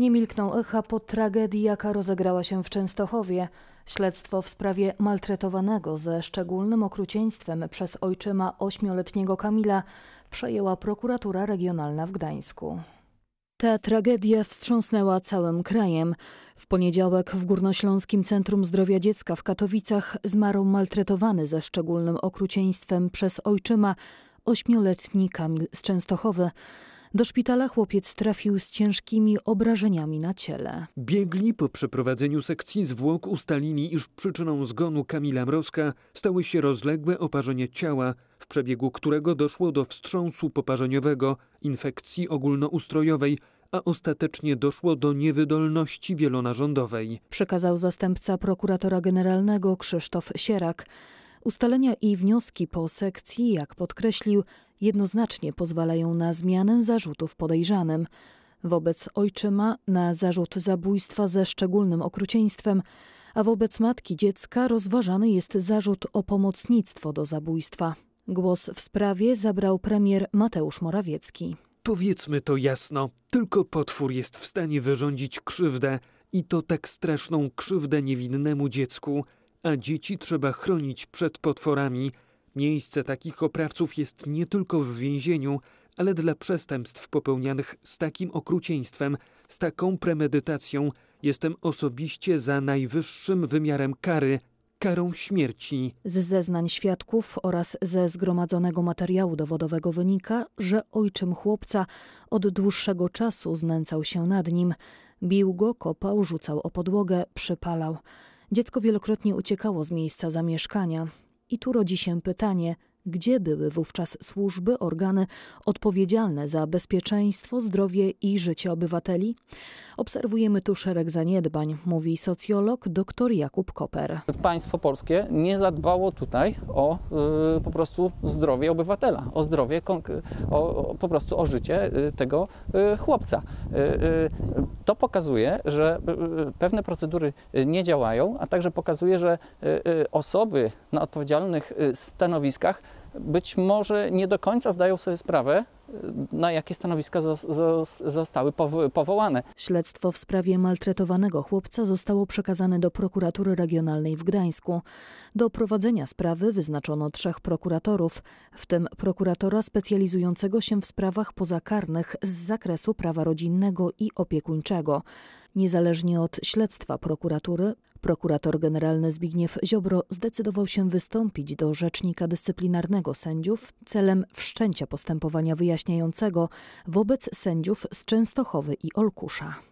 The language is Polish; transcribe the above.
Nie milkną echa po tragedii, jaka rozegrała się w Częstochowie. Śledztwo w sprawie maltretowanego ze szczególnym okrucieństwem przez ojczyma ośmioletniego Kamila przejęła prokuratura regionalna w Gdańsku. Ta tragedia wstrząsnęła całym krajem. W poniedziałek w Górnośląskim Centrum Zdrowia Dziecka w Katowicach zmarł maltretowany ze szczególnym okrucieństwem przez ojczyma ośmioletni Kamil z Częstochowy. Do szpitala chłopiec trafił z ciężkimi obrażeniami na ciele. Biegli po przeprowadzeniu sekcji zwłok ustalili, iż przyczyną zgonu Kamila Mrozka stały się rozległe oparzenie ciała, w przebiegu którego doszło do wstrząsu poparzeniowego, infekcji ogólnoustrojowej a ostatecznie doszło do niewydolności wielonarządowej. Przekazał zastępca prokuratora generalnego Krzysztof Sierak. Ustalenia i wnioski po sekcji, jak podkreślił, jednoznacznie pozwalają na zmianę zarzutów podejrzanym. Wobec ojczyma na zarzut zabójstwa ze szczególnym okrucieństwem, a wobec matki dziecka rozważany jest zarzut o pomocnictwo do zabójstwa. Głos w sprawie zabrał premier Mateusz Morawiecki. Powiedzmy to jasno, tylko potwór jest w stanie wyrządzić krzywdę i to tak straszną krzywdę niewinnemu dziecku, a dzieci trzeba chronić przed potworami – Miejsce takich oprawców jest nie tylko w więzieniu, ale dla przestępstw popełnianych z takim okrucieństwem, z taką premedytacją, jestem osobiście za najwyższym wymiarem kary karą śmierci. Z zeznań świadków oraz ze zgromadzonego materiału dowodowego wynika, że ojczym chłopca od dłuższego czasu znęcał się nad nim. Bił go, kopał, rzucał o podłogę, przypalał. Dziecko wielokrotnie uciekało z miejsca zamieszkania. I tu rodzi się pytanie – gdzie były wówczas służby, organy odpowiedzialne za bezpieczeństwo, zdrowie i życie obywateli? Obserwujemy tu szereg zaniedbań, mówi socjolog dr Jakub Koper. Państwo polskie nie zadbało tutaj o y, po prostu zdrowie obywatela, o zdrowie, o, o, po prostu o życie y, tego y, chłopca. Y, y, to pokazuje, że y, pewne procedury nie działają, a także pokazuje, że osoby na odpowiedzialnych stanowiskach być może nie do końca zdają sobie sprawę, y, na jakie stanowiska zostały powołane. Śledztwo w sprawie maltretowanego chłopca zostało przekazane do prokuratury regionalnej w Gdańsku. Do prowadzenia sprawy wyznaczono trzech prokuratorów, w tym prokuratora specjalizującego się w sprawach pozakarnych z zakresu prawa rodzinnego i opiekuńczego. Niezależnie od śledztwa prokuratury, Prokurator generalny Zbigniew Ziobro zdecydował się wystąpić do rzecznika dyscyplinarnego sędziów celem wszczęcia postępowania wyjaśniającego wobec sędziów z Częstochowy i Olkusza.